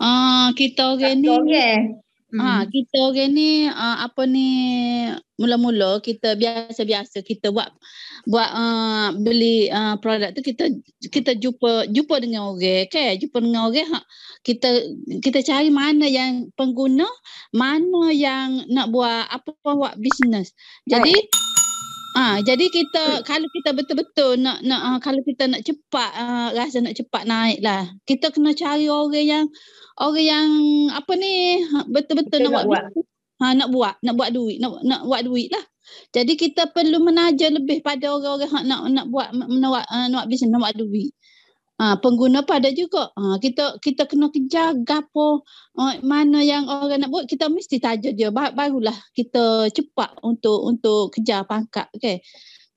Ah, kita orang Satu ni okay. Eh? Ah, ha, hmm. kita orang ni uh, apa ni mula-mula kita biasa-biasa kita buat buat uh, beli uh, produk tu kita kita jumpa jumpa dengan orang okay? jumpa dengan orang ha, kita kita cari mana yang pengguna mana yang nak buat apa buat bisnes jadi okay. Ah, ha, jadi kita hmm. kalau kita betul-betul nak nak uh, kalau kita nak cepat uh, rasa nak cepat naik lah. Kita kena cari orang yang orang yang apa ni betul-betul nak, nak buat. buat. Ha, nak buat, nak buat duit, nak nak buat duit lah. Jadi kita perlu menaja lebih pada orang-orang yang nak nak buat nak, nak, nak, nak, buat bisnes, nak buat duit. Ha, pengguna pun ada juga. Ha, kita kita kena kejar gapo uh, ha, mana yang orang nak buat kita mesti tajuk dia Bar barulah kita cepat untuk untuk kejar pangkat okay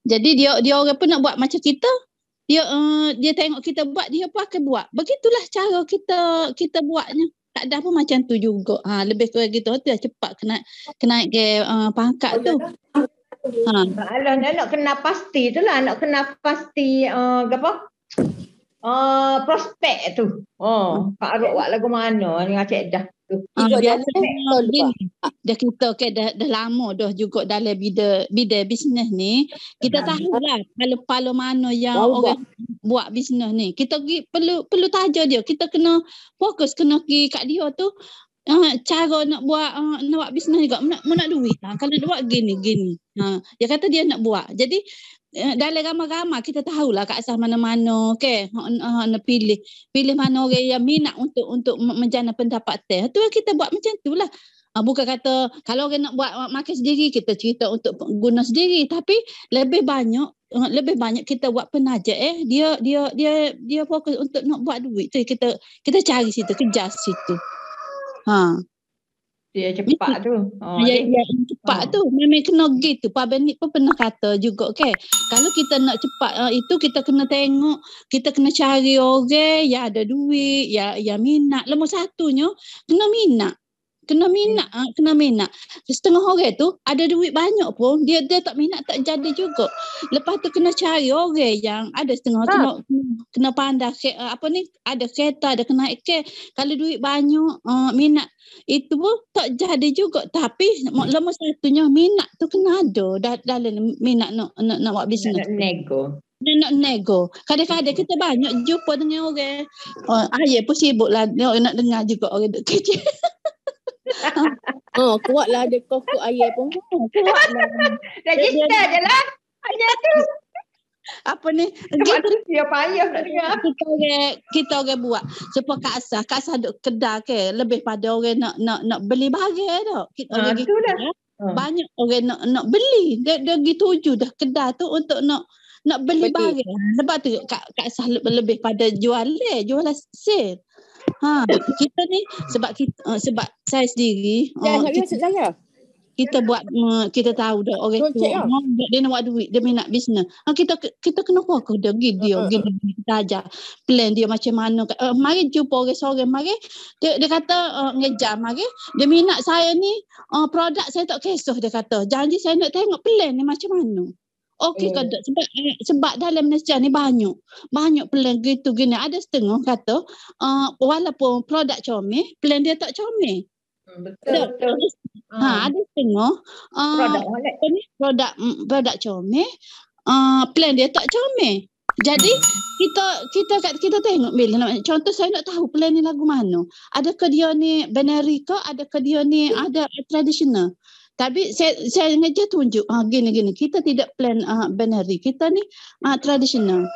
Jadi dia dia orang pun nak buat macam kita. Dia uh, dia tengok kita buat dia pun akan buat. Begitulah cara kita kita buatnya. Tak ada pun macam tu juga. Ha, lebih kurang gitu tu cepat kena kena ke uh, pangkat tu. Ha. Alah, nak kena pasti tu lah. Nak kena pasti uh, apa? uh, ah, prospek tu. Oh, hmm. Pak Arok buat lagu mana ni Cik Dah. Dah kita okay dah, dah lama dah juga dalam bidang bida bisnes ni kita ya. tahu lah kalau palo mana yang Bawa. orang buat bisnes ni kita gi, perlu perlu tajam dia kita kena fokus kena pergi kat dia tu uh, cara nak buat uh, nak buat bisnes juga nak nak duit lah. kalau nak buat gini gini ha? dia kata dia nak buat jadi Eh, dalam ramai-ramai kita tahulah kat asas mana-mana ke okay? ha, nak pilih pilih mana orang yang minat untuk untuk menjana pendapat teh tu lah kita buat macam itulah ha, ah, bukan kata kalau orang nak buat makan sendiri kita cerita untuk guna sendiri tapi lebih banyak eh, lebih banyak kita buat penaja eh dia dia dia dia fokus untuk nak buat duit tu kita kita cari situ kejar situ ha dia cepat tu. Oh, ya, ya, cepat oh. tu. Memang kena gitu. Pak Benik pun pernah kata juga ke. Okay, kalau kita nak cepat uh, itu kita kena tengok. Kita kena cari orang okay, yang ada duit. Ya, ya minat. Lama satunya kena minat kena hmm. minat ha? kena minat setengah orang tu ada duit banyak pun dia dia tak minat tak jadi juga lepas tu kena cari orang yang ada setengah ha. nak kena pandai ah, apa ni ada kereta ada kena ke kalau duit banyak uh, minat itu pun tak jadi juga tapi lemah satunya minat tu kena ada dah dalam minat nak nak, nak buat bisnes nego dia nak nego. Kadang-kadang kita banyak jumpa dengan orang. Oh, ayah pun sibuk lah. nak dengar juga orang duduk kerja. Oh, kuatlah ada kau kuat ayah pun. Ha, kuatlah. Register je lah. Ayah tu. Apa ni? Kita tu dia payah nak Kita orang, kita orang buat. Sebab Kak Asah, Kak Asah duduk kedal ke. Lebih pada orang nak nak nak beli bahagia tu. Kita ha, ha, banyak orang nak nak beli. Dia dia pergi tuju dah kedah tu untuk nak nak beli barang. Sebab tu Kak Kak Sah lebih pada jual le, jual lah sale. Ha, kita ni sebab kita uh, eh, sebab saya sendiri. Ya, uh, kita, saya. Lah. Kita ya. buat uh, kita tahu dah orang tu lah. dia, dia nak buat duit, dia minat bisnes. Ha, ah, kita kita kena buat ke dia gig dia, uh, uh, dia kita ajar plan dia macam mana. Uh, mari jumpa orang sore, mari dia, dia kata uh, ngejar mari. Dia minat saya ni uh, produk saya tak kisah dia kata. Janji saya nak tengok plan ni macam mana. Okey eh. kata sebab eh, sebab dalam Malaysia ni banyak banyak plan gitu gini ada setengah kata uh, walaupun produk comel pelan dia tak comel. Hmm, betul so, betul. Hmm. Ha hmm. ada setengah uh, produk ni produk mm, produk comel uh, plan dia tak comel. Jadi kita kita kita, kita tengok bil contoh saya nak tahu pelan ni lagu mana. Adakah dia ni binary ke adakah dia ni hmm. ada tradisional? Tapi saya saya sengaja tunjuk ah gini gini kita tidak plan uh, binary kita ni uh, ah, tradisional.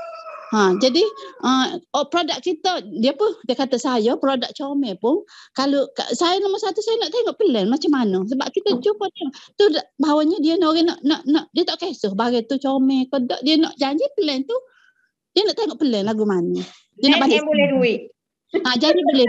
Ha, jadi uh, oh, produk kita dia pun dia kata saya produk comel pun kalau saya nombor satu saya nak tengok plan macam mana sebab kita jumpa dia tu bawahnya dia nak nak nak, nak dia tak kisah bagi tu comel ke tak dia nak janji plan tu dia nak tengok plan lagu mana dia nak bagi boleh duit ha, jadi boleh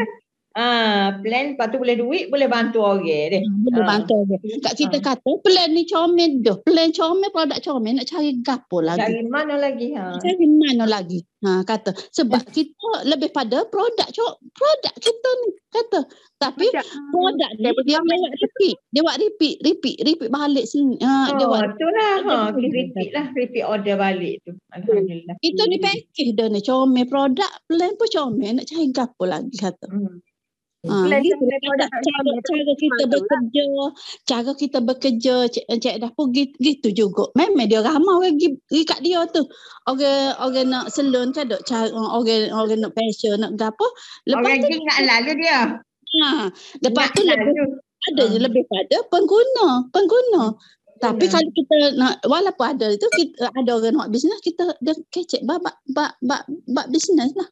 Ah, plan lepas tu boleh duit boleh bantu orang deh hmm, Boleh uh. bantu orang. Kak kita uh. kata plan ni comel doh Plan comel produk comel nak cari gapo lagi. Cari mana lagi ha? Cari mana lagi? Ha kata sebab yeah. kita lebih pada produk cok produk kita ni kata. Tapi Macam, hmm, produk dia ni, dia buat repeat. Dia buat repeat, repeat, repeat balik sini. Ha oh, dia buat. Betullah ha. Okay, repeat lah, repeat order balik tu. Alhamdulillah. Itu ni package dah ni comel produk plan pun comel nak cari gapo lagi kata. Hmm. Ah, cara kita lah. bekerja cara kita bekerja cik, eh, cik dah pun gitu, gitu juga memang dia ramai orang pergi kat dia tu orang orang nak selon kan dok cara orang orang nak passion nak gapo. lepas orang tu nak lalu dia ha lepas tu lebih, ada je ah. lebih pada pengguna pengguna tapi hmm. kalau kita nak walaupun ada itu kita, ada orang nak bisnes kita dia kecek bab bab bab bab bisnes lah